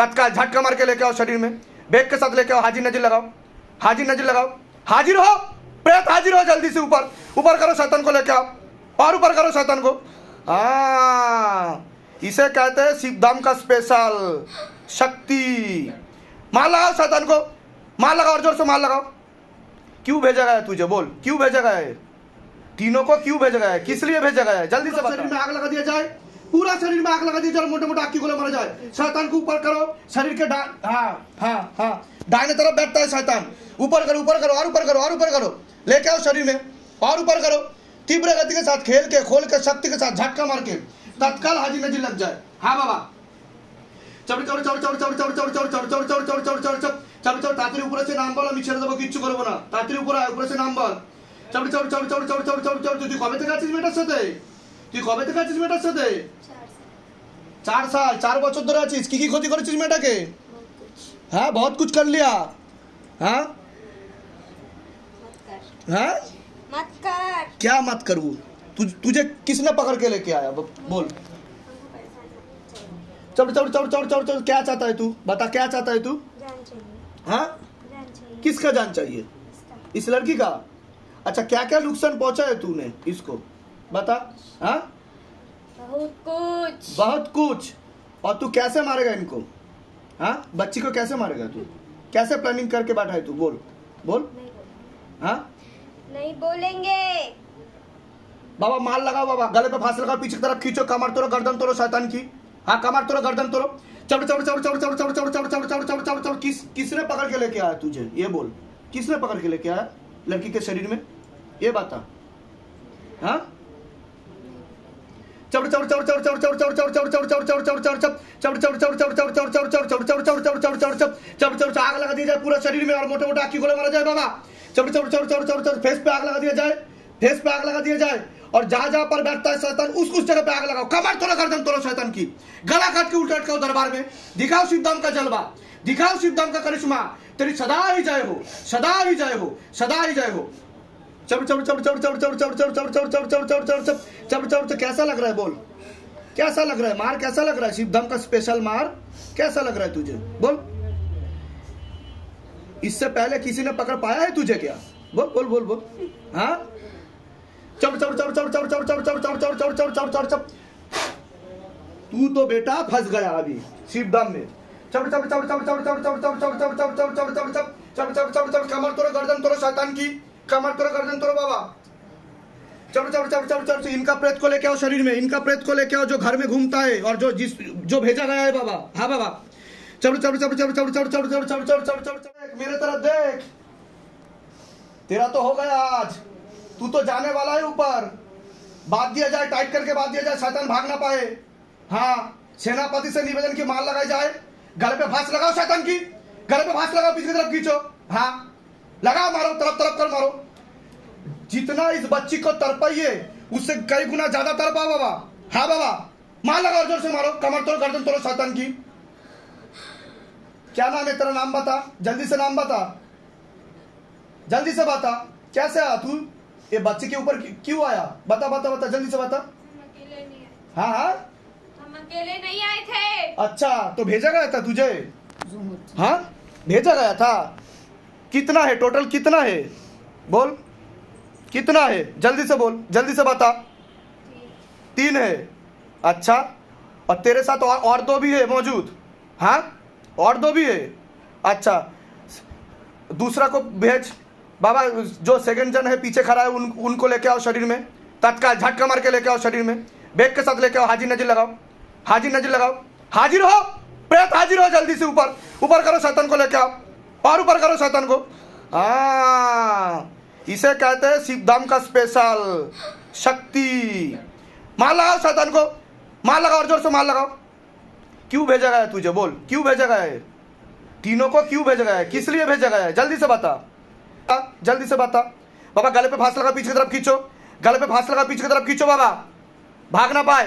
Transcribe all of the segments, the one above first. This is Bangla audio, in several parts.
तत्काल झटका मार के लेके आओ शरीर में बेग के साथ लेके आओ हाजिर नजर लगाओ हाजिर नजर लगाओ हाजिर हो प्रेत हाजिर हो जल्दी से ऊपर ऊपर करो शैतान को लेके आओ और ऊपर करो शैतान को हाँ, इसे कहते हैं शिवधाम का स्पेशल शक्ति मार लगाओ शैतान को मार लगाओ और जोर से मार लगाओ क्यों भेजा गया तुझे बोल क्यों भेजा गया है तीनों को क्यों भेजा गया है किस लिए भेजा गया है जल्दी से शरीर में आग लगा दिया जाए पूरा शरीर में आग लगा दी जरा मोटे मोटे आग की गोले मर जाए शैतान को ऊपर करो शरीर के डा हाँ हाँ हाँ डाइने तरफ बैठता है शैतान ऊपर करो ऊपर करो और ऊपर करो और ऊपर करो लेके आओ शरीर में और ऊपर करो तीव्र गति के साथ खेल के खोल के शक्ति के साथ झटका मार के तत्काल हाजी नजी लग जाए हाँ बाबा চড় চড় চড় চড় চড় চড় চড় চড় চড় চড় চড় চড় চড় চড় চড় চড় তাড়াতাড়ি উপরে সে নাম বল আমি ছেড়ে দেবো কিচ্ছু করবো না তাড়াতাড়ি উপরে উপরে সে নাম বল চড় চড় চড় চড় চড় চড় চড় চড় কবে থেকে আছিস মেয়েটার সাথে তুই কবে থেকে আছিস মেয়েটার সাথে চার সাল চার বছর ধরে আছিস কি কি ক্ষতি করেছিস মেয়েটাকে হ্যাঁ বহুত কুছ কর লিয়া হ্যাঁ हाँ मत कर क्या मत करूँ तुझ, तुझे किसने पकड़ के लेके आया बोल चल चल चल चल चल चल क्या चाहता है तू बता क्या चाहता है तू हाँ किसका जान चाहिए इस लड़की का अच्छा क्या क्या नुकसान पहुंचा है तूने इसको बता हा? बहुत कुछ बहुत कुछ और तू कैसे मारेगा इनको हाँ बच्ची को कैसे मारेगा तू कैसे प्लानिंग करके बैठा है तू बोल बोल हाँ नहीं बोलेंगे बाबा माल लगाओ बाबा गले पे फांस लगाओ पीछे की तरफ खींचो कमर तोड़ो गर्दन तोड़ो शैतान की हाँ कमर तोड़ो गर्दन तोड़ो चढ़ चढ़ चढ़ चढ़ चढ़ चढ़ चढ़ चढ़ चढ़ चढ़ चढ़ चढ़ किस किसने पकड़ के लेके आया तुझे ये बोल किसने पकड़ के लेके आया लड़की के शरीर में ये बात हाँ चौड़ चौड़ आग लगा जाए पूरा शरीर में और मोटे मोटे आखी खोले मारा जाए बाबा चौड़ चौड़ चौड़ चौड़ चौड़ चौड़ फेस पे आग लगा दिया जाए फेस पे आग लगा दिया जाए और जहां जहां पर बैठता है शैतान उस उस जगह पे आग लगाओ कमर तोड़ा गर्दन तोड़ो शैतान की गला काट के उल्टा अटकाओ दरबार में दिखाओ शिवदाम का जलवा दिखाओ शिवदाम का करिश्मा तेरी सदा ही जय हो सदा ही जय हो सदा ही जय हो चब चब चब चब चब चब चब चब चब चब चब चब चब चब चब चब चब कैसा लग रहा है बोल कैसा लग रहा है मार कैसा लग रहा है शिवधम का स्पेशल मार कैसा लग रहा है तुझे बोल इससे पहले किसी ने पकड़ पाया है तुझे क्या बोल बोल बोल बोल हाँ चब चब चब चब चब चब चब चब चब चब चब चब चब चब तू तो बेटा फंस गया अभी शिवधम में चब चब चब चब चब चब चब चब चब चब चब चब चब चब चब कमर तोड़ा गर्दन तोड़ा शैतान की कमर तोरो गर्दन तोरो बाबा चलो चलो चलो चलो चलो इनका प्रेत को लेके आओ शरीर में इनका प्रेत को लेके आओ जो घर में घूमता है और जो जिस जो भेजा गया है बाबा हाँ बाबा चलो चलो चलो चलो चलो चलो चलो चलो चलो चलो चलो चलो मेरे तरफ देख तेरा तो हो गया आज तू तो जाने वाला है ऊपर बात दिया जाए टाइट करके बात दिया जाए शैतान भाग ना पाए हाँ सेनापति से निवेदन की मार लगाई जाए घर पे फांस लगाओ शैतान की घर पे फांस लगाओ पिछली तरफ खींचो हाँ लगा मारो तड़प तड़प कर मारो जितना इस बच्ची को तड़पाइए उससे कई गुना ज्यादा तड़पाओ बाबा हाँ बाबा मार लगा जोर से मारो कमर तोड़ गर्दन तोड़ो शैतान की क्या नाम है तेरा नाम बता जल्दी से नाम बता जल्दी से बता कैसे आया तू ये बच्चे के ऊपर क्यों आया बता बता बता जल्दी से बता हाँ हाँ हम अकेले नहीं आए थे अच्छा तो भेजा गया था तुझे हाँ भेजा गया था कितना है टोटल कितना है बोल कितना है जल्दी से बोल जल्दी से बता तीन है अच्छा और तेरे साथ और और दो भी है मौजूद हाँ और दो भी है अच्छा दूसरा को भेज बाबा जो सेकंड जन है पीछे खड़ा है उन उनको लेके आओ शरीर में तत्काल झटका मार के लेके आओ शरीर में बेग के साथ लेके आओ हाजिर नजर लगाओ हाजिर नजर लगाओ हाजिर हो प्रेत हाजिर हो जल्दी से ऊपर ऊपर करो शैतन को लेके आओ और ऊपर करो शैतान को इसे कहते हैं शिवधाम का स्पेशल शक्ति मार लगाओ शैतान को माल लगाओ जोर से माल लगाओ क्यों भेजा गया है तुझे बोल क्यों भेजा गया है तीनों को क्यों भेजा गया है किस लिए भेजा गया है जल्दी से बता आ, जल्दी से बता बाबा गले पे फांस लगा पीछे की तरफ खींचो गले पे फांस लगा पीछे की तरफ खींचो बाबा भाग ना पाए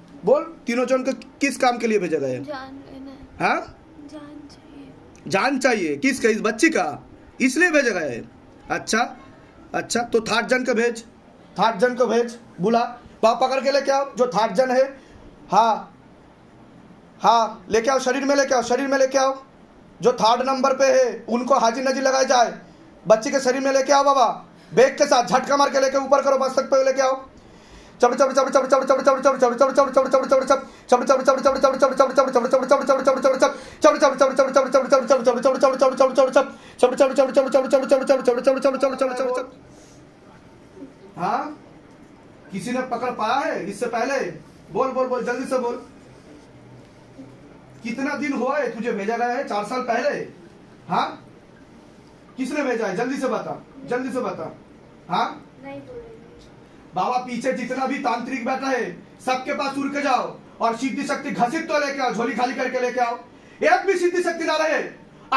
बोल तीनों जन को किस काम के लिए भेजा गया है जान हाँ? चाहिए किस का इस बच्ची का इसलिए भेजा गया है अच्छा अच्छा तो थर्ड जन को भेज थर्ड जन को भेज बुला वहाँ पकड़ के लेके आओ जो थर्ड जन है हाँ हाँ लेके आओ शरीर में लेके आओ शरीर में लेके आओ जो थर्ड नंबर पे है उनको हाजी नजर लगाया जाए बच्ची के शरीर में लेके आओ बाबा बेग के साथ झटका मार के लेके ऊपर करो मस्तक पे लेके आओ हाँ? किसी ने पकड़ पाया है इससे पहले बोल बोल बोल जल्दी से बोल कितना दिन हुआ है तुझे भेजा गया है चार साल पहले हाँ किसने भेजा है जल्दी से बता जल्दी से बता हाँ बाबा पीछे जितना भी तांत्रिक बैठा है सबके पास उड़ के जाओ और सिद्धि शक्ति घसीट तो लेके आओ झोली खाली करके लेके आओ एक भी सिद्धि शक्ति ना रहे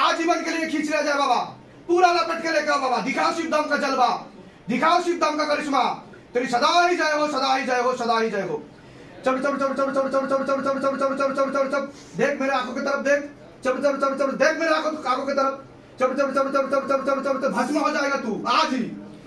आजीवन के लिए खींच लिया जाए बाबा पूरा लपट के लेके आओ बाबा दिखाओ शिवधाम का जलवा दिखाओ शिवधाम का करिश्मा तेरी सदा ही जय हो सदा ही जय हो सदा ही जय हो चल चल चल चल चल चल चल चल चल चल चल चल चल चल चल देख मेरे आंखों की तरफ देख चल चल चल चल देख मेरे आंखों की तरफ चल चल चल चल चल चल चल चल भस्म हो जाएगा तू आज ही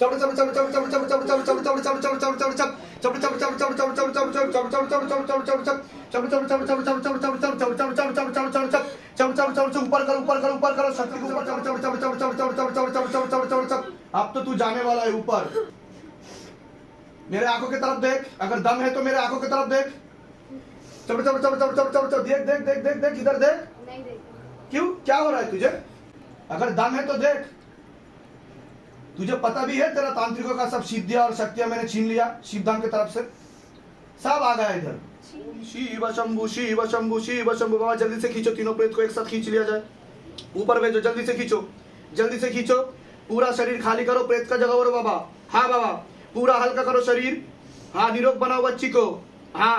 अब तो तू जाने वाला है ऊपर मेरे आंखों की तरफ देख अगर दम है तो मेरे आंखों की तरफ देख चबड़ चबड़ चबड़ चबड़ चबड़ चबड़ देख देख देख देख देख इधर देख क्यों क्या हो रहा है तुझे अगर दम है तो देख तुझे पता भी है तेरा तांत्रिकों का सब सिद्धियां और शक्तियां मैंने छीन लिया शिवधाम की तरफ से सब आ गया इधर शिव शंभु शिव शंभु शिव शंभु बाबा जल्दी से खींचो तीनों प्रेत को एक साथ खींच लिया जाए ऊपर भेजो जल्दी से खींचो जल्दी से खींचो पूरा शरीर खाली करो प्रेत का जगह और बाबा हाँ बाबा पूरा हल्का करो शरीर हाँ निरोग बनाओ बच्ची को हाँ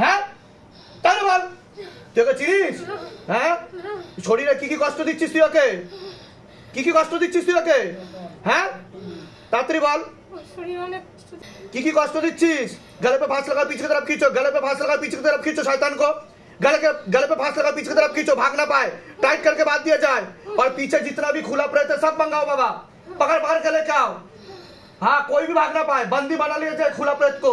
হ্যাঁ বল তুই চিনিস হ্যাঁ কি কি কষ্ট দিচ্ছিস তুই ওকে কি কি কষ্ট দিচ্ছিস তুই ওকে হ্যাঁ বল কি কি দিচ্ছিস पीछे पाए टाइट करके बांध दिया जाए और पीछे जितना भी खुला रहता है सब मंगाओ बाबा पकड़ पकड़ के लेके आओ हाँ कोई भी भाग ना पाए बंदी बना लिया जाए खुला प्रेत को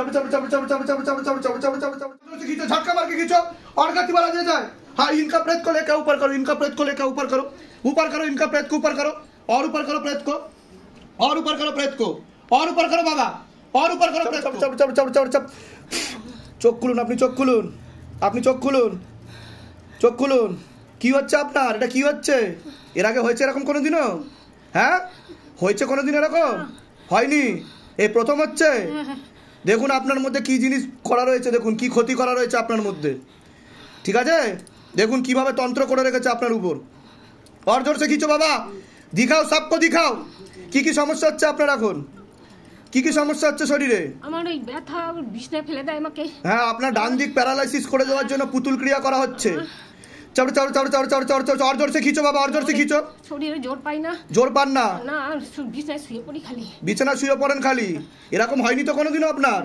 আপনি চোখ খুলুন আপনি চোখ খুলুন চোখ খুলুন কি হচ্ছে আপনার এটা কি হচ্ছে এর আগে হয়েছে এরকম কোনোদিনও হ্যাঁ হয়েছে কোনোদিন এরকম হয়নি এই প্রথম হচ্ছে দেখুন আপনার মধ্যে কি জিনিস করা রয়েছে দেখুন কি ক্ষতি করা রয়েছে আপনার মধ্যে ঠিক আছে দেখুন কিভাবে তন্ত্র করে রেখেছে আপনার উপর অর্জোর সে কিছু বাবা দিখাও সাপকো দিখাও কি কি সমস্যা হচ্ছে আপনার এখন কি কি সমস্যা হচ্ছে শরীরে আমার ওই ব্যথা বিছনায় ফেলে দেয় আমাকে হ্যাঁ আপনার ডান দিক প্যারালাইসিস করে দেওয়ার জন্য পুতুল ক্রিয়া করা হচ্ছে চড় চড় চড় চড় চড় চড় চড় জোর সে খিচো বাবা জোর সে খিচো শরীরে জোর পাই না জোর পান না না বিছানায় শুয়ে পড়ি খালি বিছানায় শুয়ে পড়েন খালি এরকম হয়নি তো কোনোদিনও আপনার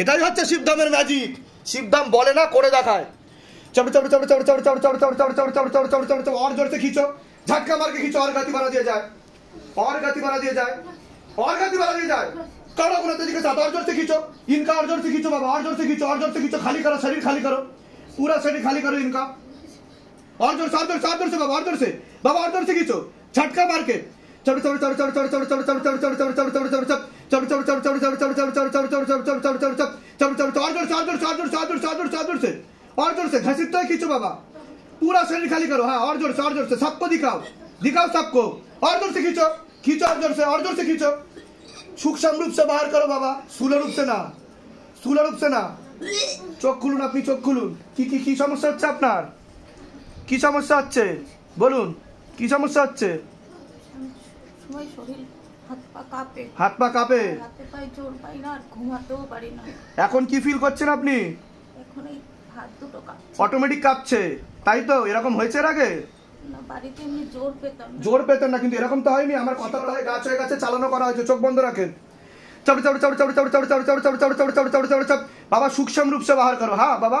এটাই হচ্ছে শিবধামের ম্যাজিক শিবধাম বলে না করে দেখায় চড়ো চড়ো চড়ো চড় চড় চড় চড় চড় চড় চড় চড় চড় চড় চড় চড়ো অর সে খিচো ঝাটকা মারকে খিচো অর গাতি বাড়া দিয়ে যায় অর গাতি বাড়া দিয়ে যায় অর গাতি বাড়া দিয়ে যায় কারো কোনো দিকে সাথে অর সে খিচো ইনকা অর জোর সে খিচো বাবা অর জোর সে খিচো অর সে খিচো খালি করো শরীর খালি করো পুরা শরীর খালি करो ইনকা কিছু বাবা পুরা শ্রেণী খালি করো হ্যাঁ অর্জোর সে সবকো দিখাও দিখাও সবকো অর্জোর সে খিচো খিচো অর্জোর সে সে খিচো সুখসম রূপ সে করো বাবা স্থূল রূপ না স্থূল রূপ না চোখ খুলুন আপনি চোখ খুলুন কি কি কি সমস্যা হচ্ছে আপনার কি সমস্যা হচ্ছে বলুন কি সমস্যা হচ্ছে হাত পা কাঁপে এখন কি ফিল করছেন আপনি অটোমেটিক কাঁপছে তাই তো এরকম হয়েছে এর আগে জোর পেতেন না কিন্তু এরকম তো হয়নি আমার কথা বলা গাছ হয়ে গেছে চালানো করা হয়েছে চোখ বন্ধ রাখেন চপ চপ চপ চপ চপ চপ চপ চপ চপ চপ চড়ে চপ চপ বাবা সূক্ষ্ম রূপ সে বাহার করো হ্যাঁ বাবা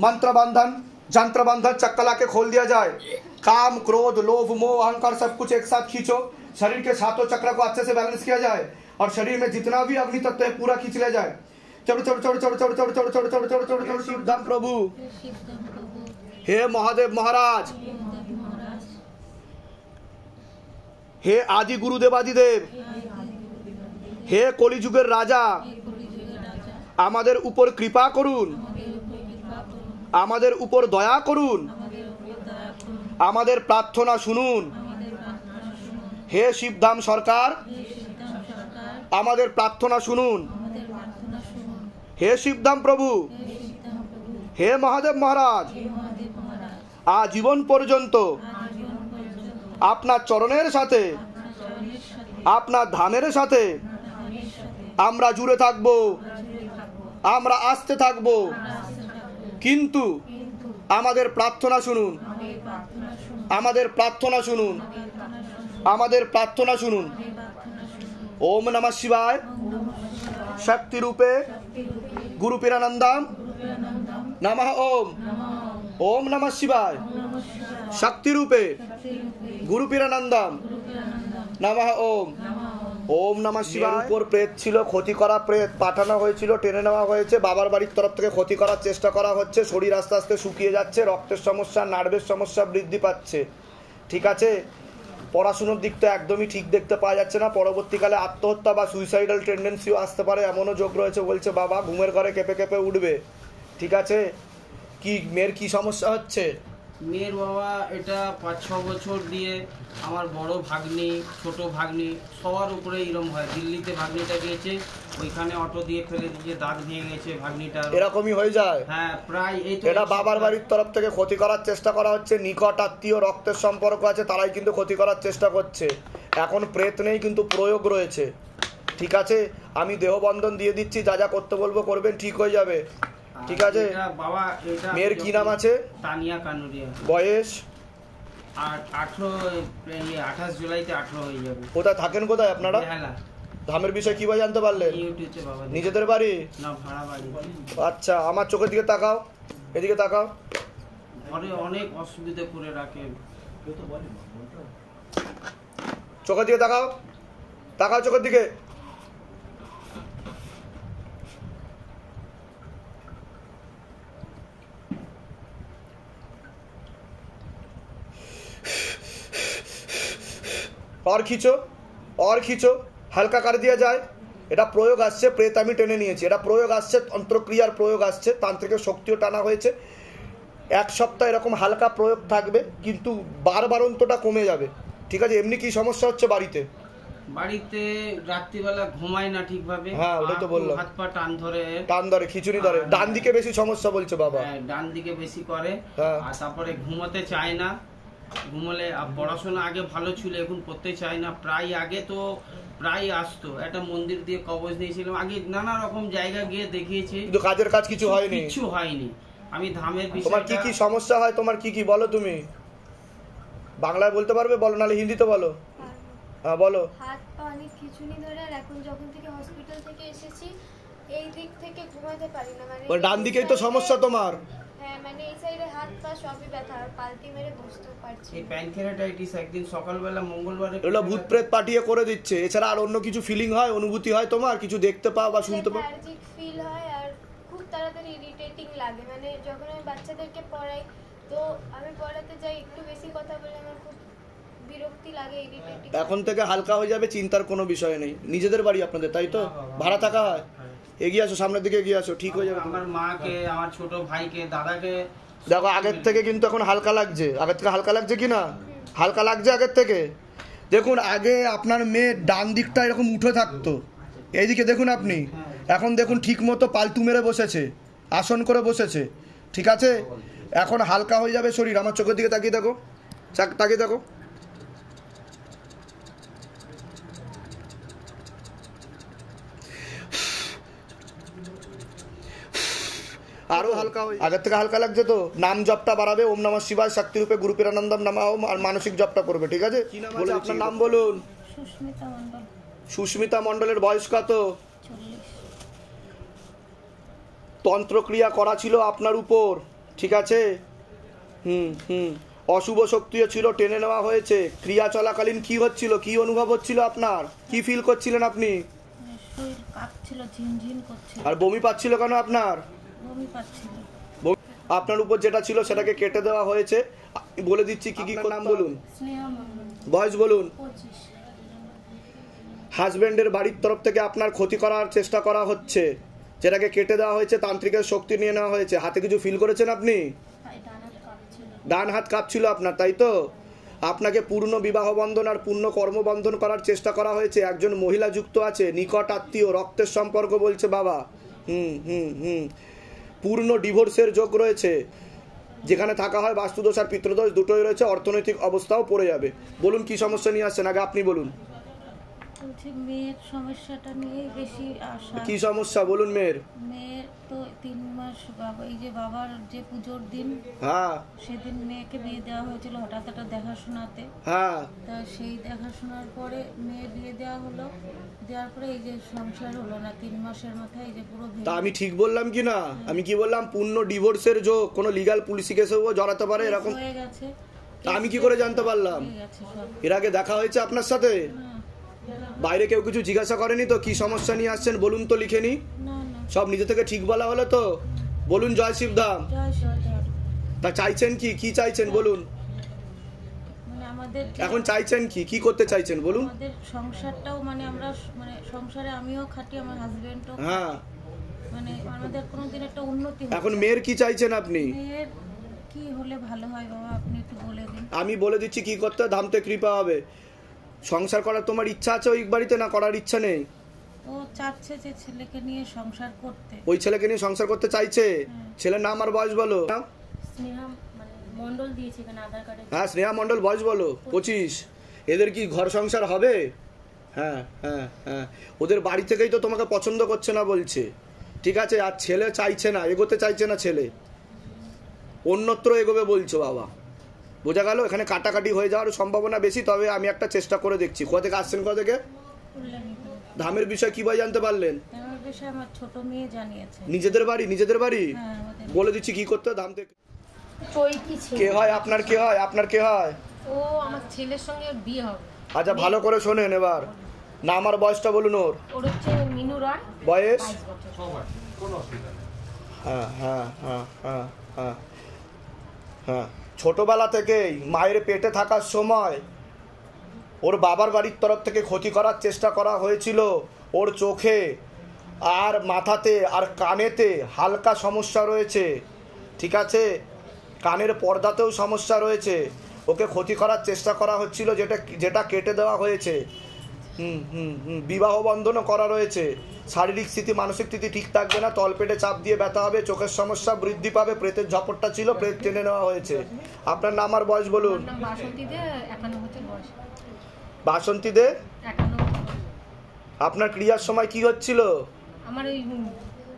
मंत्र बंधन जंत्र बंधन चक्कला के खोल दिया जाए काम क्रोध लोभ मोह अहंकार सब कुछ एक साथ खींचो शरीर के सातों चक्र को अच्छे से बैलेंस किया जाए और शरीर में जितना भी अग्नि तत्व है पूरा खींच लिया जाए चढ़ो चढ़ो चढ़ो चढ़ो चढ़ो चढ़ो चढ़ो चढ़ो चढ़ो चढ़ो चढ़ो शिवधम प्रभु हे महादेव महाराज हे आदि गुरुदेव आदिदेव हे कलिजुगर राजा আমাদের উপর কৃপা করুন আমাদের উপর দয়া করুন আমাদের প্রার্থনা শুনুন হে শিবধাম সরকার আমাদের প্রার্থনা শুনুন হে শিবধাম প্রভু হে মহাদেব মহারাজ আজীবন পর্যন্ত আপনার চরণের সাথে আপনার ধামের সাথে আমরা জুড়ে থাকব আমরা আসতে থাকবো কিন্তু আমাদের প্রার্থনা শুনুন আমাদের প্রার্থনা শুনুন আমাদের প্রার্থনা শুনুন ওম নমঃ শিবায় শক্তিরূপে গুরু পিরানন্দাম নমঃ ওম ওম নমঃ শিবায় শক্তিরূপে গুরু পিরানন্দাম নমঃ ওম ওম নামা শিবার উপর প্রেত ছিল ক্ষতি করা প্রেত পাঠানো হয়েছিল টেনে নেওয়া হয়েছে বাবার বাড়ির তরফ থেকে ক্ষতি করার চেষ্টা করা হচ্ছে শরীর আস্তে আস্তে শুকিয়ে যাচ্ছে রক্তের সমস্যা নার্ভের সমস্যা বৃদ্ধি পাচ্ছে ঠিক আছে পড়াশুনোর দিকটা একদমই ঠিক দেখতে পাওয়া যাচ্ছে না পরবর্তীকালে আত্মহত্যা বা সুইসাইডাল টেন্ডেন্সিও আসতে পারে এমনও যোগ রয়েছে বলছে বাবা ঘুমের ঘরে কেঁপে কেঁপে উঠবে ঠিক আছে কি মেয়ের কি সমস্যা হচ্ছে মেয়ের বাবা এটা পাঁচ ছ বছর দিয়ে আমার বড় ভাগ্নি ছোট ভাগ্নি সবার উপরে এরম হয় দিল্লিতে ভাগ্নিটা গিয়েছে ওইখানে অটো দিয়ে ফেলে দিয়ে দাগ দিয়ে গেছে ভাগ্নিটা এরকমই হয়ে যায় হ্যাঁ প্রায় এই এটা বাবার বাড়ির তরফ থেকে ক্ষতি করার চেষ্টা করা হচ্ছে নিকট আত্মীয় রক্তের সম্পর্ক আছে তারাই কিন্তু ক্ষতি করার চেষ্টা করছে এখন প্রেত নেই কিন্তু প্রয়োগ রয়েছে ঠিক আছে আমি দেহবন্ধন দিয়ে দিচ্ছি যা যা করতে বলবো করবেন ঠিক হয়ে যাবে ঠিক আছে বাবা এটা মেয়ের কি নাম আছে তানিয়া কানুরিয়া বয়স ইয়ে, আঠাশ জুলাইতে হয়ে যাবে কোথায় থাকেন কোথায় আপনারা ধামের বিষয়ে জানতে নিজেদের বাড়ি না আচ্ছা আমার চোখের দিকে তাকাও এদিকে তাকাও অনেক করে রাখে চোখের দিকে তাকাও তাকাও চোখের দিকে और खींचो और खींचो हल्का कर दिया जाए এটা প্রয়োগ আসছে প্রেত আমি টেনে নিয়েছি এটা প্রয়োগ আসছে অন্তক্রিয়ার প্রয়োগ আসছে তান্ত্রিকের শক্তিও টানা হয়েছে এক সপ্তাহ এরকম হালকা প্রয়োগ থাকবে কিন্তু বারবার অন্তটা কমে যাবে ঠিক আছে এমনি কি সমস্যা হচ্ছে বাড়িতে বাড়িতে রাত্রিবেলা ঘুমায় না ঠিকভাবে হ্যাঁ ওটা তো বললো হাত পা টান ধরে টান ধরে খিচুড়ি ধরে হ্যাঁ। ডান দিকে বেশি সমস্যা বলছে বাবা হ্যাঁ, ডান দিকে বেশি করে হ্যাঁ। আর তারপরে ঘুমাতে চায় না ঘুমলে পড়াশোনা আগে ভালো ছিল এখন করতে চায় না প্রায় আগে তো প্রায় আসতো একটা মন্দির দিয়ে কবজ নিয়েছিলাম আগে নানা রকম জায়গা গিয়ে দেখিয়েছি কিন্তু কাজের কাজ কিছু হয়নি কিছু হয়নি আমি ধামের তোমার কি কি সমস্যা হয় তোমার কি কি বলো তুমি বাংলায় বলতে পারবে বলো নালে হিন্দিতে বলো হ্যাঁ বলো হাত পা অনেক খিচুনি ধরে আর এখন যখন থেকে হসপিটাল থেকে এসেছি এই দিক থেকে ঘুমাতে পারি না মানে ডান দিকেই তো সমস্যা তোমার হ্যাঁ মানে এই সাইডে একদিন সকালবেলা পাঠিয়ে করে দিচ্ছে এছাড়া আর অন্য কিছু ফিলিং হয় অনুভূতি হয় তোমার কিছু দেখতে পাও বা শুনতে পাও ফিল হয় আর খুব তাড়াতাড়ি মানে যখন বাচ্চাদেরকে পড়াই তো আমি পড়াতে একটু বেশি কথা এখন থেকে হালকা হয়ে যাবে চিন্তার কোনো বিষয় নেই নিজেদের বাড়ি আপনাদের তাই তো ভাড়া থাকা হয় এগিয়ে আসো সামনের দিকে এগিয়ে আসো ঠিক হয়ে যাবে আমার মাকে আমার ছোট ভাইকে দাদাকে দেখো আগের থেকে কিন্তু এখন হালকা লাগছে আগের থেকে হালকা লাগছে কি না হালকা লাগছে আগের থেকে দেখুন আগে আপনার মেয়ে ডান দিকটা এরকম উঠে থাকতো এইদিকে দেখুন আপনি এখন দেখুন ঠিক মতো পালতু মেরে বসেছে আসন করে বসেছে ঠিক আছে এখন হালকা হয়ে যাবে শরীর আমার চোখের দিকে তাকিয়ে দেখো তাকিয়ে দেখো আরো হালকা আগের থেকে হালকা লাগছে তো নাম জপটা বাড়াবে ওম নমঃ শিবায় শক্তি রূপে পিরানন্দম নামা আর মানসিক জপটা করবে ঠিক আছে বলে আপনার নাম বলুন সুস্মিতা মণ্ডলের বয়স কত তন্ত্রক্রিয়া করা ছিল আপনার উপর ঠিক আছে হুম হুম অশুভ শক্তিও ছিল টেনে নেওয়া হয়েছে ক্রিয়া চলাকালীন কি হচ্ছিল কি অনুভব হচ্ছিল আপনার কি ফিল করছিলেন আপনি মানে আর বমি পাচ্ছিল কেন আপনার আপনার উপর যেটা ছিল সেটাকে কেটে দেওয়া হয়েছে বলে দিচ্ছি কি কি নাম বলুন বয়স বলুন হাজব্যান্ডের বাড়ির তরফ থেকে আপনার ক্ষতি করার চেষ্টা করা হচ্ছে যেটাকে কেটে দেওয়া হয়েছে তান্ত্রিকের শক্তি নিয়ে নেওয়া হয়েছে হাতে কিছু ফিল করেছেন আপনি ডান হাত কাঁপছিল আপনার তাই তো আপনাকে পূর্ণ বিবাহ বন্ধন আর পূর্ণ কর্মবন্ধন করার চেষ্টা করা হয়েছে একজন মহিলা যুক্ত আছে নিকট আত্মীয় রক্তের সম্পর্ক বলছে বাবা হুম হুম হুম পূর্ণ ডিভোর্সের যোগ রয়েছে যেখানে থাকা হয় বাস্তুদোষ আর পিতৃদোষ দুটোই রয়েছে অর্থনৈতিক অবস্থাও পড়ে যাবে বলুন কি সমস্যা নিয়ে আসছেন আগে আপনি বলুন বলছি মেয়ের সমস্যাটা নিয়েই বেশি আশা কি সমস্যা বলুন মেয়ের মেয়ের তো তিন মাস বাবা এই যে বাবার যে পুজোর দিন হ্যাঁ সেদিন মেয়েকে বিয়ে দেওয়া হয়েছিল হঠাৎ একটা দেখাশোনাতে হ্যাঁ তা সেই দেখাশোনার পরে মেয়ে বিয়ে দেওয়া হলো দেওয়ার পরে এই যে সংসার হলো না তিন মাসের মাথায় এই যে পুরো তা আমি ঠিক বললাম কি না হ্যাঁ। আমি কি বললাম পূর্ণ ডিভোর্সের যে কোনো লিগাল পুলিশ কেসেও জড়াতে পারে এরকম হয়ে গেছে তা আমি কি করে জানতে পারলাম এর আগে দেখা হয়েছে আপনার সাথে হ্যাঁ। বাইরে কেউ কিছু জিজ্ঞাসা করেনি তো কি সমস্যা নিয়ে আসছেন বলুন তো লিখে নি সব নিজে থেকে ঠিক বলা হলো তো বলুন জয় শিবধাম তা চাইছেন কি কি চাইছেন বলুন মানে এখন চাইছেন কি কি করতে চাইছেন বলুন আমাদের সংসারটাও মানে আমরা মানে সংসারে আমিও খাটি আমার হাজবেন্ডও হ্যাঁ মানে আমাদের কোনোদিন একটা উন্নতি এখন মেয়ের কি চাইছেন আপনি মেয়ের কি হলে ভালো হয় বাবা আপনি একটু বলে দিন আমি বলে দিচ্ছি কি করতে ধামতে কৃপা হবে সংসার করার তোমার ইচ্ছা আছে ওই বাড়িতে না করার ইচ্ছা নেই ও চাচ্ছে যে ছেলেকে নিয়ে সংসার করতে ওই ছেলেকে নিয়ে সংসার করতে চাইছে হ্যাঁ। ছেলের নাম আর বয়স বলো স্নেহা মন্ডল মানে দিয়েছে এখানে আধার কার্ডে হ্যাঁ স্নেহা মণ্ডল বয়স বলো পঁচিশ এদের কি ঘর সংসার হবে হ্যাঁ হ্যাঁ হ্যাঁ ওদের বাড়ি থেকেই তো তোমাকে পছন্দ করছে না বলছে ঠিক আছে আর ছেলে চাইছে না এগোতে চাইছে না ছেলে অন্যত্র এগোবে বলছো বাবা বোঝা গেল এখানে কাটাকাটি হয়ে যাওয়ার সম্ভাবনা বেশি তবে আমি একটা চেষ্টা করে দেখছি কোথা থেকে আসছেন কোথা থেকে ধামের বিষয় কিভাবে জানতে পারলেন নিজেদের বাড়ি নিজেদের হ্যাঁ, বাড়ি বলে দিচ্ছি কি করতে ধাম থেকে কে হয় আপনার কে হয় আপনার কে হয় ও আমার ছেলের সঙ্গে বিয়ে হবে আচ্ছা ভালো করে শোনেন এবার না আমার বয়সটা বলুন ওর ওর হচ্ছে মিনু রায় বয়স হ্যাঁ হ্যাঁ হ্যাঁ হ্যাঁ হ্যাঁ হ্যাঁ ছোটোবেলা থেকেই মায়ের পেটে থাকার সময় ওর বাবার বাড়ির তরফ থেকে ক্ষতি করার চেষ্টা করা হয়েছিল ওর চোখে আর মাথাতে আর কানেতে হালকা সমস্যা রয়েছে ঠিক আছে কানের পর্দাতেও সমস্যা রয়েছে ওকে ক্ষতি করার চেষ্টা করা হচ্ছিল যেটা যেটা কেটে দেওয়া হয়েছে হুম হুম হুম বিবাহ বন্ধনও করা রয়েছে শারীরিক স্থিতি মানসিক স্থিতি ঠিক থাকবে না তলপেটে চাপ দিয়ে ব্যথা হবে চোখের সমস্যা বৃদ্ধি পাবে প্রেতের ঝপটটা ছিল প্রেত টেনে নেওয়া হয়েছে আপনার নাম আর বয়স বলুন বাসন্তী দে আপনার ক্রিয়ার সময় কি হচ্ছিল আমার